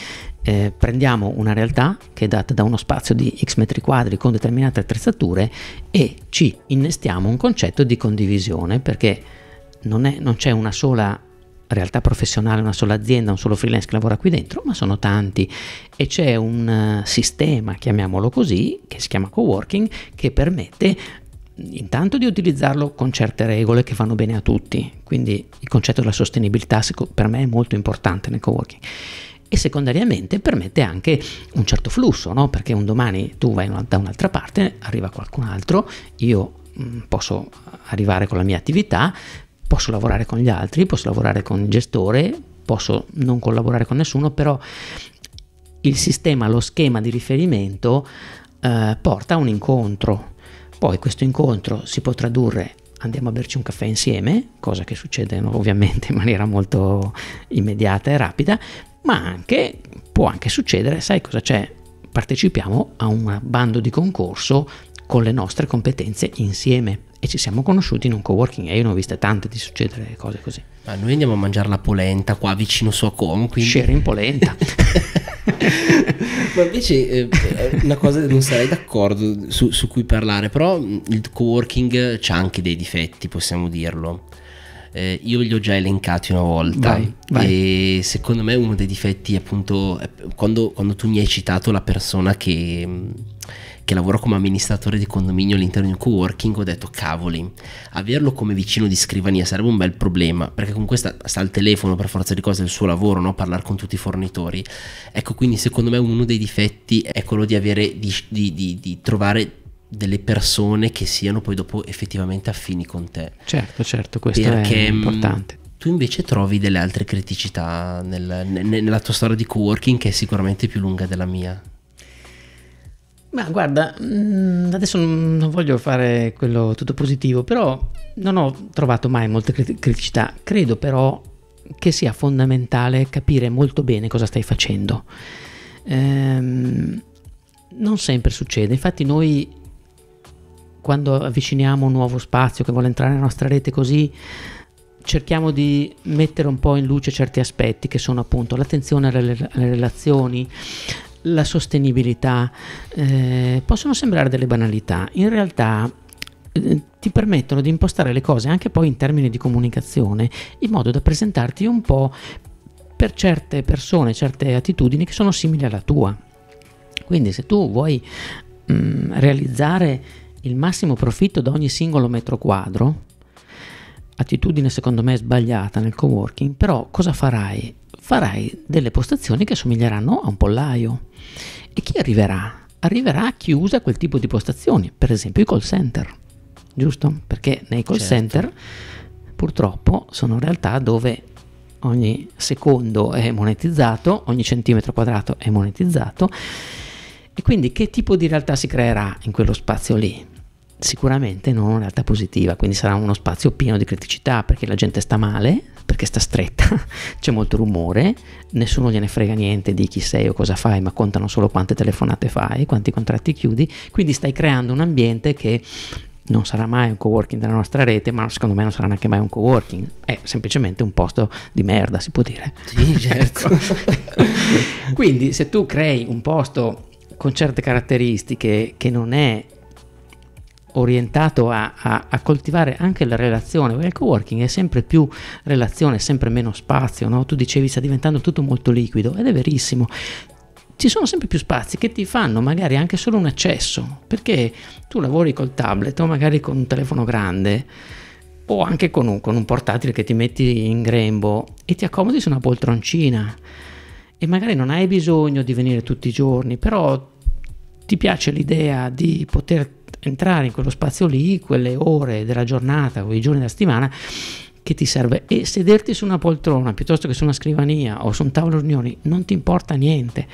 eh, prendiamo una realtà che è data da uno spazio di x metri quadri con determinate attrezzature e ci innestiamo un concetto di condivisione, perché non, è, non c'è una sola realtà professionale, una sola azienda, un solo freelance che lavora qui dentro, ma sono tanti e c'è un eh, sistema, chiamiamolo così, che si chiama coworking, che permette intanto di utilizzarlo con certe regole che vanno bene a tutti, quindi il concetto della sostenibilità per me è molto importante nel coworking. E secondariamente permette anche un certo flusso, no? perché un domani tu vai da un'altra parte, arriva qualcun altro, io mm, posso arrivare con la mia attività, posso lavorare con gli altri, posso lavorare con il gestore, posso non collaborare con nessuno, però il sistema, lo schema di riferimento eh, porta a un incontro. Poi questo incontro si può tradurre andiamo a berci un caffè insieme, cosa che succede ovviamente in maniera molto immediata e rapida, ma anche può anche succedere, sai cosa c'è? Partecipiamo a un bando di concorso con le nostre competenze insieme e ci siamo conosciuti in un coworking e io ne ho viste tante di succedere cose così. Ma noi andiamo a mangiare la polenta qua vicino su a Como, quindi... in polenta. Ma invece eh, una cosa non sarei d'accordo su, su cui parlare, però mm, il coworking c'ha anche dei difetti, possiamo dirlo. Eh, io li ho già elencati una volta vai, vai. e secondo me uno dei difetti è appunto quando, quando tu mi hai citato la persona che mm, che lavoro come amministratore di condominio all'interno di un co-working, ho detto cavoli, averlo come vicino di scrivania sarebbe un bel problema, perché con questa sta al telefono per forza di cose il suo lavoro, no? parlare con tutti i fornitori. Ecco, quindi secondo me uno dei difetti è quello di, avere, di, di, di trovare delle persone che siano poi dopo effettivamente affini con te. Certo, certo, questo perché, è mm, importante. Tu invece trovi delle altre criticità nel, nel, nella tua storia di co-working che è sicuramente più lunga della mia. Ma guarda, mm, adesso non voglio fare quello tutto positivo, però non ho trovato mai molte criticità. Credo però che sia fondamentale capire molto bene cosa stai facendo. Ehm, non sempre succede, infatti noi quando avviciniamo un nuovo spazio che vuole entrare nella nostra rete così cerchiamo di mettere un po' in luce certi aspetti che sono appunto l'attenzione alle, alle relazioni, la sostenibilità eh, possono sembrare delle banalità, in realtà eh, ti permettono di impostare le cose anche poi in termini di comunicazione, in modo da presentarti un po' per certe persone, certe attitudini che sono simili alla tua. Quindi se tu vuoi mh, mm, realizzare il massimo profitto da ogni singolo metro quadro, attitudine secondo me sbagliata nel coworking, però cosa farai? farai delle postazioni che somiglieranno a un pollaio. E chi arriverà? Arriverà chi usa quel tipo di postazioni, per esempio i call center, giusto? Perché nei call certo. center purtroppo sono realtà dove ogni secondo è monetizzato, ogni centimetro quadrato è monetizzato e quindi che tipo di realtà si creerà in quello spazio lì? sicuramente non una realtà positiva, quindi sarà uno spazio pieno di criticità perché la gente sta male, perché sta stretta, c'è molto rumore, nessuno gliene frega niente di chi sei o cosa fai, ma contano solo quante telefonate fai, quanti contratti chiudi, quindi stai creando un ambiente che non sarà mai un coworking della nostra rete, ma secondo me non sarà neanche mai un coworking, è semplicemente un posto di merda, si può dire. Sì, certo. Ecco. quindi se tu crei un posto con certe caratteristiche che non è orientato a, a, a, coltivare anche la relazione, perché il co-working è sempre più relazione, sempre meno spazio, no? tu dicevi sta diventando tutto molto liquido ed è verissimo, ci sono sempre più spazi che ti fanno magari anche solo un accesso, perché tu lavori col tablet o magari con un telefono grande o anche con un, con un portatile che ti metti in grembo e ti accomodi su una poltroncina e magari non hai bisogno di venire tutti i giorni, però ti piace l'idea di poter entrare in quello spazio lì, quelle ore della giornata, quei giorni della settimana che ti serve e sederti su una poltrona piuttosto che su una scrivania o su un tavolo riunioni non ti importa niente.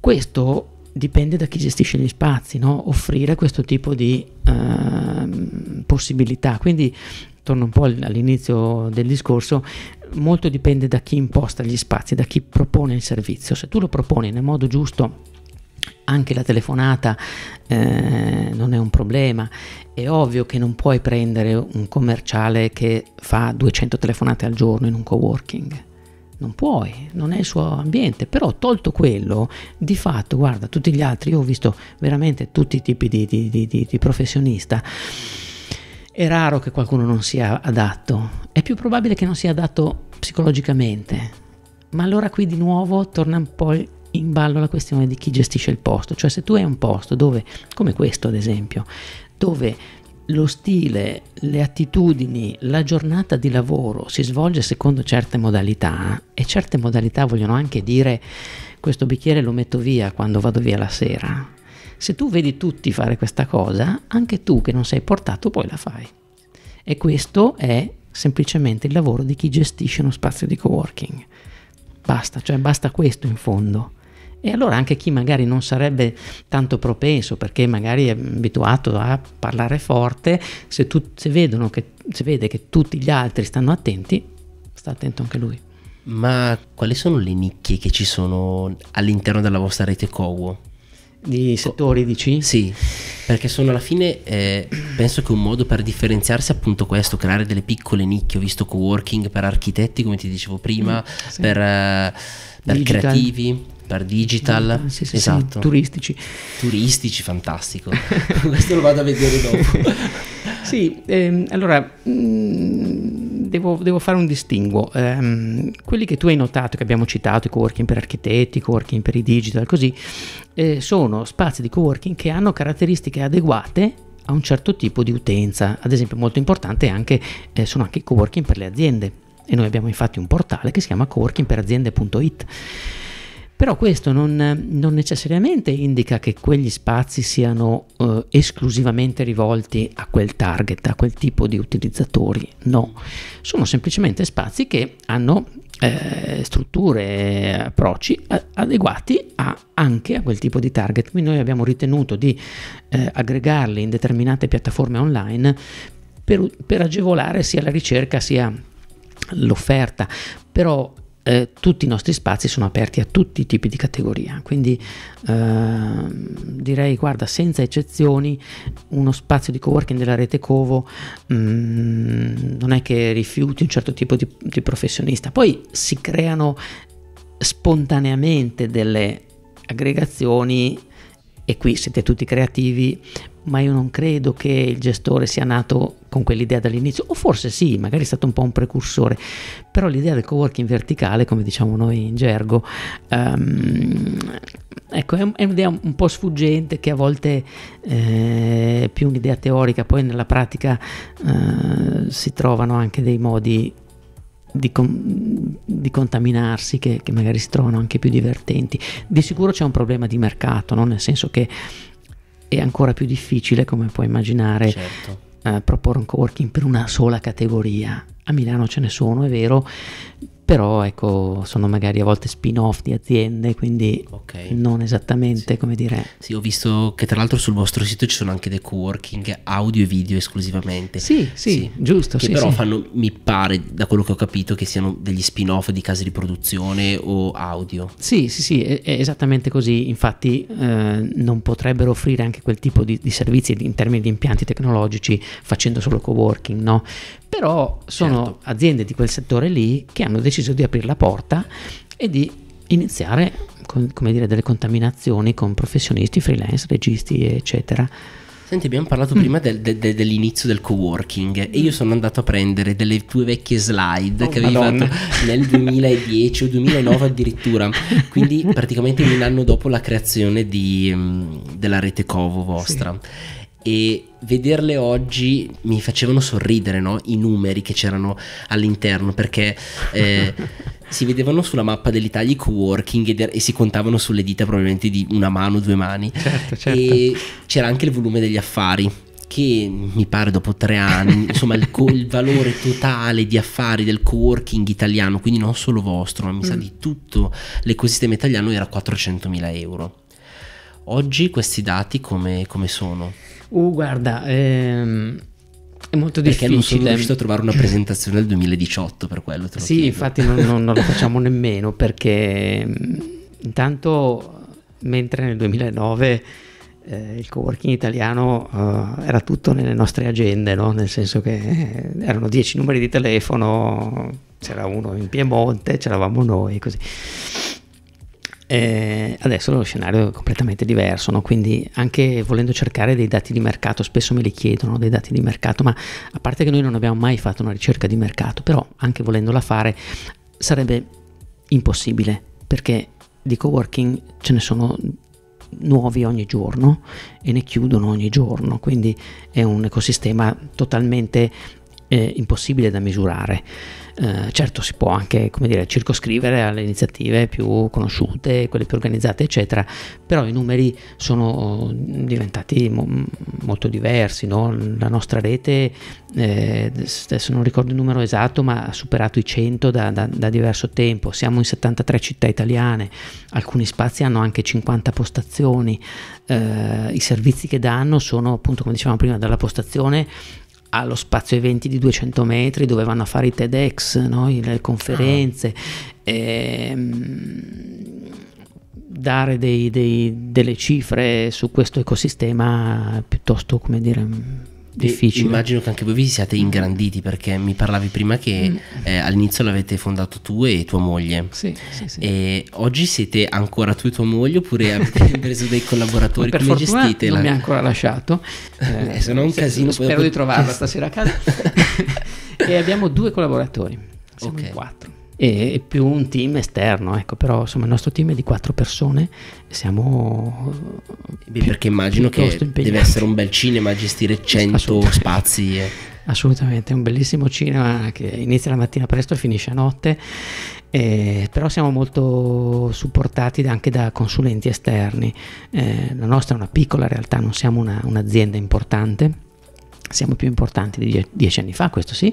Questo dipende da chi gestisce gli spazi, no? offrire questo tipo di eh, possibilità. Quindi torno un po' all'inizio del discorso, molto dipende da chi imposta gli spazi, da chi propone il servizio. Se tu lo proponi nel modo giusto, anche la telefonata eh, non è un problema. È ovvio che non puoi prendere un commerciale che fa 200 telefonate al giorno in un coworking. Non puoi, non è il suo ambiente, però tolto quello, di fatto, guarda, tutti gli altri, io ho visto veramente tutti i tipi di, di, di, di professionista, è raro che qualcuno non sia adatto, è più probabile che non sia adatto psicologicamente, ma allora qui di nuovo torna un po' in ballo la questione di chi gestisce il posto, cioè se tu hai un posto dove, come questo ad esempio, dove lo stile, le attitudini, la giornata di lavoro si svolge secondo certe modalità e certe modalità vogliono anche dire questo bicchiere lo metto via quando vado via la sera. Se tu vedi tutti fare questa cosa, anche tu che non sei portato poi la fai. E questo è semplicemente il lavoro di chi gestisce uno spazio di coworking. Basta, cioè basta questo in fondo. E allora anche chi magari non sarebbe tanto propenso perché magari è abituato a parlare forte, se, tu, se, che, se vede che tutti gli altri stanno attenti, sta attento anche lui. Ma quali sono le nicchie che ci sono all'interno della vostra rete Cowo? Di settori, dici? Sì, perché sono alla fine, eh, penso che un modo per differenziarsi è appunto questo, creare delle piccole nicchie, ho visto co-working per architetti, come ti dicevo prima, mm, sì. per, eh, per creativi per digital, sì, sì, esatto. sì, turistici. Turistici, fantastico. Questo lo vado a vedere dopo. sì, ehm, allora mh, mm, devo, devo, fare un distinguo. Ehm, quelli che tu hai notato, che abbiamo citato, i coworking per architetti, i coworking per i digital, così, eh, sono spazi di coworking che hanno caratteristiche adeguate a un certo tipo di utenza. Ad esempio, molto importante anche, eh, sono anche i coworking per le aziende. E noi abbiamo infatti un portale che si chiama coworkingperaziende.it però questo non, non, necessariamente indica che quegli spazi siano eh, esclusivamente rivolti a quel target, a quel tipo di utilizzatori, no, sono semplicemente spazi che hanno eh, strutture, approcci eh, adeguati a, anche a quel tipo di target. Quindi noi abbiamo ritenuto di eh, aggregarli in determinate piattaforme online per, per agevolare sia la ricerca sia l'offerta, però eh, tutti i nostri spazi sono aperti a tutti i tipi di categoria, quindi eh, direi guarda senza eccezioni uno spazio di coworking della rete Covo mh, mm, non è che rifiuti un certo tipo di, di professionista, poi si creano spontaneamente delle aggregazioni e qui siete tutti creativi ma io non credo che il gestore sia nato con quell'idea dall'inizio, o forse sì, magari è stato un po' un precursore, però l'idea del coworking verticale, come diciamo noi in gergo, um, ecco, è un'idea un po' sfuggente che a volte è eh, più un'idea teorica, poi nella pratica uh, si trovano anche dei modi di, con, di, contaminarsi che, che, magari si trovano anche più divertenti. Di sicuro c'è un problema di mercato, no? nel senso che è ancora più difficile, come puoi immaginare, certo. eh, proporre un coworking per una sola categoria. A Milano ce ne sono, è vero, però ecco, sono magari a volte spin-off di aziende, quindi okay. non esattamente sì. come dire. Sì, ho visto che tra l'altro sul vostro sito ci sono anche dei co-working audio e video esclusivamente. Sì, sì, sì. giusto. Che sì, però fanno, mi pare, da quello che ho capito, che siano degli spin-off di case di produzione o audio. Sì, sì, sì, è, è esattamente così. Infatti eh, non potrebbero offrire anche quel tipo di, di, servizi in termini di impianti tecnologici facendo solo co-working, no? Però sono certo. aziende di quel settore lì che hanno deciso di aprire la porta e di iniziare con, come dire, delle contaminazioni con professionisti, freelance, registi, eccetera. Senti, abbiamo parlato mm. prima del, de, de, dell'inizio del co-working e io mm. sono andato a prendere delle tue vecchie slide oh, che avevi Madonna. fatto nel 2010 o 2009 addirittura, quindi praticamente un anno dopo la creazione di, mm, della rete Covo vostra. Sì e vederle oggi mi facevano sorridere no? i numeri che c'erano all'interno perché eh, si vedevano sulla mappa dell'Italia i co-working e, de- er-, e, si contavano sulle dita probabilmente di una mano, o due mani certo, certo. e c'era anche il volume degli affari che mi pare dopo tre anni, insomma, il, co- il, valore totale di affari del co-working italiano, quindi non solo vostro, ma mi mm. sa di tutto l'ecosistema italiano, era 400.000 euro. Oggi questi dati come, come sono? Uh, guarda, ehm, è molto difficile. Perché non sono riuscito a trovare una presentazione del 2018 per quello. sì, chiedo. infatti non, non, non, lo facciamo nemmeno perché mm, intanto mentre nel 2009 eh, il coworking italiano eh, era tutto nelle nostre agende, no? nel senso che eh, erano 10 numeri di telefono, c'era uno in Piemonte, c'eravamo noi così. Eh, adesso lo scenario è completamente diverso, no? quindi anche volendo cercare dei dati di mercato, spesso me li chiedono dei dati di mercato, ma a parte che noi non abbiamo mai fatto una ricerca di mercato, però anche volendola fare sarebbe impossibile perché di coworking ce ne sono nuovi ogni giorno e ne chiudono ogni giorno, quindi è un ecosistema totalmente eh, impossibile da misurare. Eh, certo si può anche come dire, circoscrivere alle iniziative più conosciute, quelle più organizzate, eccetera, però i numeri sono mm, diventati mo- mm, molto diversi. No? La nostra rete, eh, adesso non ricordo il numero esatto, ma ha superato i 100 da, da, da diverso tempo. Siamo in 73 città italiane, alcuni spazi hanno anche 50 postazioni. Eh, I servizi che danno sono appunto, come dicevamo prima, dalla postazione allo spazio eventi di 200 metri dove vanno a fare i TEDx, no? le conferenze, ah. ehm, dare dei, dei, delle cifre su questo ecosistema piuttosto, come dire difficile. immagino che anche voi vi siate ingranditi perché mi parlavi prima che mm. eh, all'inizio l'avete fondato tu e tua moglie. Sì, sì, sì. E oggi siete ancora tu e tua moglie oppure avete preso dei collaboratori? per Come fortuna gestite? Non la... mi ha ancora lasciato. Eh, eh, sono un casino. Spero dopo... di trovarla stasera a casa. e abbiamo due collaboratori, siamo okay. quattro e più un team esterno, ecco, però insomma il nostro team è di quattro persone, siamo... Eh, Beh, perché immagino che deve essere un bel cinema gestire 100 Assolutamente. spazi. E... Assolutamente, è un bellissimo cinema che inizia la mattina presto e finisce a notte, eh, però siamo molto supportati anche da consulenti esterni. Eh, la nostra è una piccola realtà, non siamo una, un'azienda importante siamo più importanti di dieci anni fa, questo sì,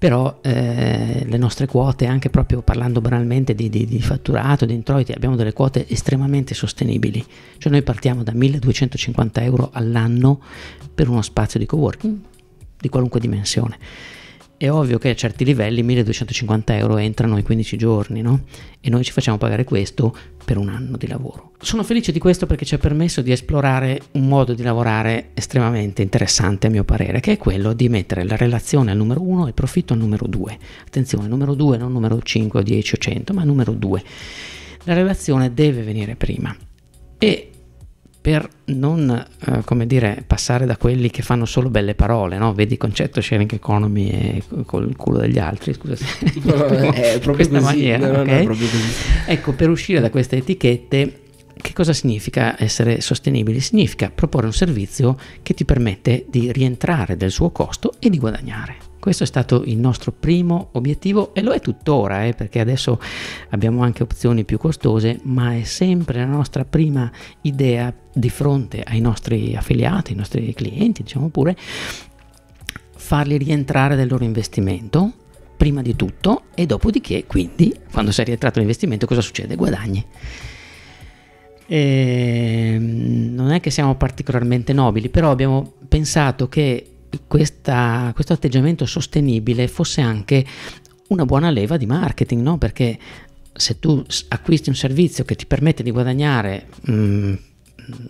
però eh, le nostre quote, anche proprio parlando banalmente di, di, di, fatturato, di introiti, abbiamo delle quote estremamente sostenibili, cioè noi partiamo da 1250 euro all'anno per uno spazio di coworking di qualunque dimensione è ovvio che a certi livelli 1250 euro entrano in 15 giorni, no? E noi ci facciamo pagare questo per un anno di lavoro. Sono felice di questo perché ci ha permesso di esplorare un modo di lavorare estremamente interessante a mio parere, che è quello di mettere la relazione al numero 1 e il profitto al numero 2. Attenzione, numero 2 non numero 5 o 10 o 100, ma numero 2. La relazione deve venire prima. E per non eh, come dire, passare da quelli che fanno solo belle parole, no? vedi concetto sharing economy e col culo degli altri, scusa se no, è proprio questa così. maniera. No, ecco, per uscire da queste etichette, che cosa significa essere sostenibili? Significa proporre un servizio che ti permette di rientrare del suo costo e di guadagnare. Questo è stato il nostro primo obiettivo e lo è tuttora, eh, perché adesso abbiamo anche opzioni più costose, ma è sempre la nostra prima idea di fronte ai nostri affiliati, ai nostri clienti, diciamo pure, farli rientrare del loro investimento prima di tutto e dopodiché quindi quando sei rientrato l'investimento cosa succede? Guadagni. E ehm, non è che siamo particolarmente nobili, però abbiamo pensato che questa, questo atteggiamento sostenibile fosse anche una buona leva di marketing, no? perché se tu acquisti un servizio che ti permette di guadagnare mh, mm,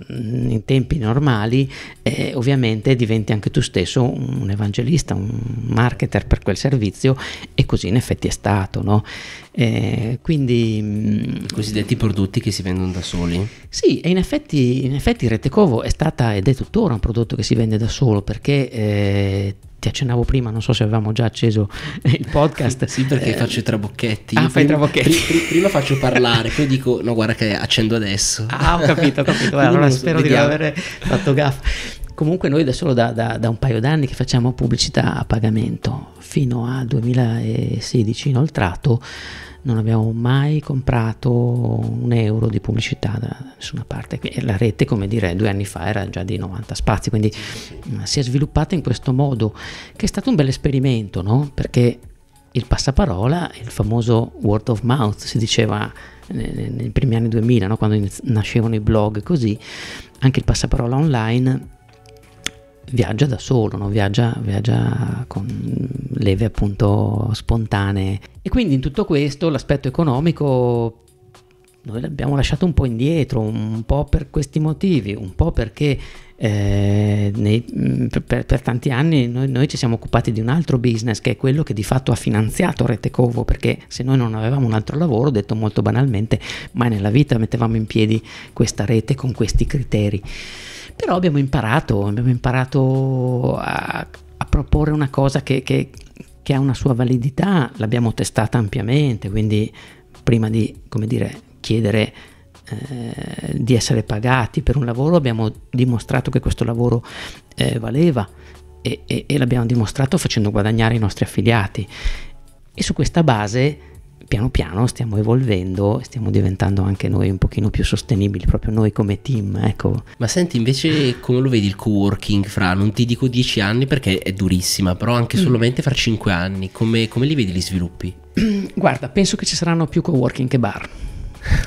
in tempi normali eh, ovviamente diventi anche tu stesso un evangelista, un marketer per quel servizio e così in effetti è stato. No? Eh, quindi, mm, I cosiddetti prodotti che si vendono da soli? Sì, e in effetti, in effetti Rete Covo è stata ed è tuttora un prodotto che si vende da solo perché eh, ti accennavo prima, non so se avevamo già acceso il podcast. Sì, perché eh, faccio i trabocchetti. Ah, fai i trabocchetti. Prima, prima faccio parlare, poi dico no, guarda che accendo adesso. Ah, ho capito, ho capito. allora spero vediamo. di non aver fatto gaff. Comunque noi da solo da, da, da un paio d'anni che facciamo pubblicità a pagamento, fino a 2016 inoltrato non abbiamo mai comprato un euro di pubblicità da nessuna parte. La rete, come dire, due anni fa era già di 90 spazi, quindi mm, si è sviluppata in questo modo, che è stato un bel esperimento, no? Perché il passaparola, il famoso word of mouth, si diceva nei primi anni 2000, no? quando nascevano i blog così, anche il passaparola online viaggia da solo, no? viaggia, viaggia, con leve appunto spontanee. E quindi in tutto questo l'aspetto economico noi l'abbiamo lasciato un po' indietro, un po' per questi motivi, un po' perché eh, nei, per, per, tanti anni noi, noi, ci siamo occupati di un altro business che è quello che di fatto ha finanziato Rete Covo, perché se noi non avevamo un altro lavoro, detto molto banalmente, mai nella vita mettevamo in piedi questa rete con questi criteri. Però abbiamo imparato, abbiamo imparato a, a proporre una cosa che, che, che, ha una sua validità, l'abbiamo testata ampiamente, quindi prima di, come dire, chiedere eh, di essere pagati per un lavoro abbiamo dimostrato che questo lavoro eh, valeva e, e, e l'abbiamo dimostrato facendo guadagnare i nostri affiliati e su questa base piano piano stiamo evolvendo, stiamo diventando anche noi un pochino più sostenibili, proprio noi come team, ecco. Ma senti, invece come lo vedi il co-working fra, non ti dico 10 anni perché è durissima, però anche mm. solamente fra 5 anni, come, come li vedi gli sviluppi? Guarda, penso che ci saranno più co-working che bar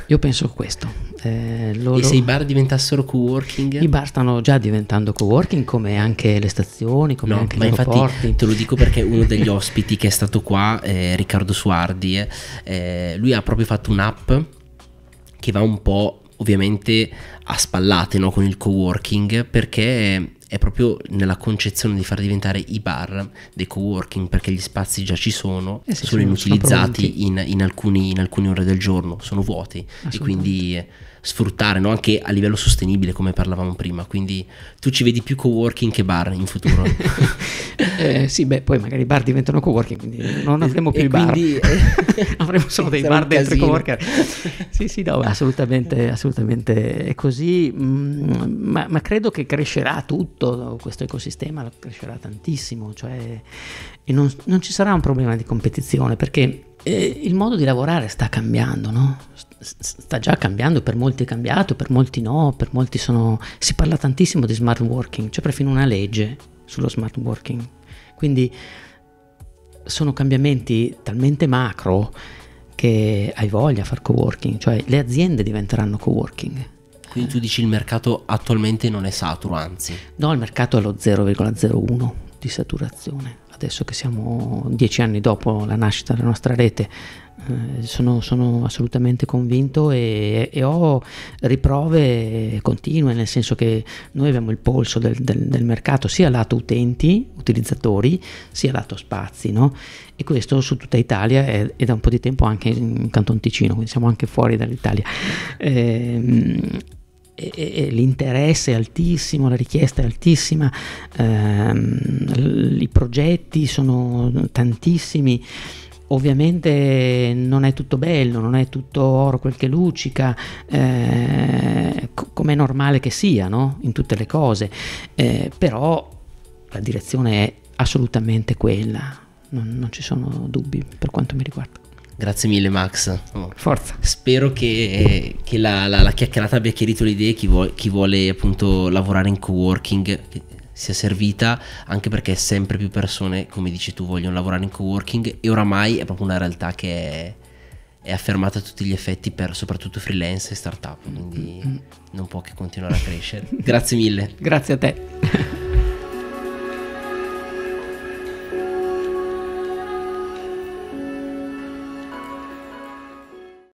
io penso questo. Eh, loro... E se i bar diventassero co-working? I bar stanno già diventando co-working, come anche le stazioni, come no, anche ma gli infatti aeroporti. Te lo dico perché uno degli ospiti che è stato qua, eh, Riccardo Suardi, eh, eh, lui ha proprio fatto un'app che va un po' ovviamente a spallate no, con il co-working perché è proprio nella concezione di far diventare i bar dei co-working perché gli spazi già ci sono, e eh sono, sono inutilizzati sono in, in, alcuni, in alcune ore del giorno, sono vuoti e quindi sfruttare no? anche a livello sostenibile come parlavamo prima quindi tu ci vedi più co-working che bar in futuro eh, sì beh poi magari i bar diventano co-working quindi non avremo più e i quindi, bar eh, avremo solo dei bar dentro i co-worker sì sì no assolutamente, assolutamente è così mm, ma, ma, credo che crescerà tutto questo ecosistema crescerà tantissimo cioè, e non, non ci sarà un problema di competizione perché eh, il modo di lavorare sta cambiando, no? sta già cambiando, per molti è cambiato, per molti no, per molti sono... si parla tantissimo di smart working, c'è perfino una legge sullo smart working, quindi sono cambiamenti talmente macro che hai voglia a fare co-working, cioè le aziende diventeranno co-working. Quindi tu dici il mercato attualmente non è saturo, anzi? No, il mercato è lo 0,01 di saturazione. Adesso che siamo dieci anni dopo la nascita della nostra rete, eh, sono, sono, assolutamente convinto e, e, ho riprove continue, nel senso che noi abbiamo il polso del, del, del mercato sia lato utenti, utilizzatori, sia lato spazi, no? e questo su tutta Italia e, e, da un po' di tempo anche in Canton Ticino, quindi siamo anche fuori dall'Italia. Ehm, l'interesse è altissimo, la richiesta è altissima, ehm, i progetti sono tantissimi Ovviamente non è tutto bello, non è tutto oro quel che luccica, eh, come è normale che sia, no? In tutte le cose, eh, però la direzione è assolutamente quella, non, non ci sono dubbi per quanto mi riguarda. Grazie mille Max. Oh. Forza. Spero che, che la, la, la, chiacchierata abbia chiarito le idee chi, vuole, chi vuole appunto lavorare in co-working, sia servita anche perché sempre più persone, come dici tu, vogliono lavorare in co-working e oramai è proprio una realtà che è, è affermata a tutti gli effetti per soprattutto freelance e startup, quindi mm, mm, mm. non può che continuare a crescere. Grazie mille. Grazie a te.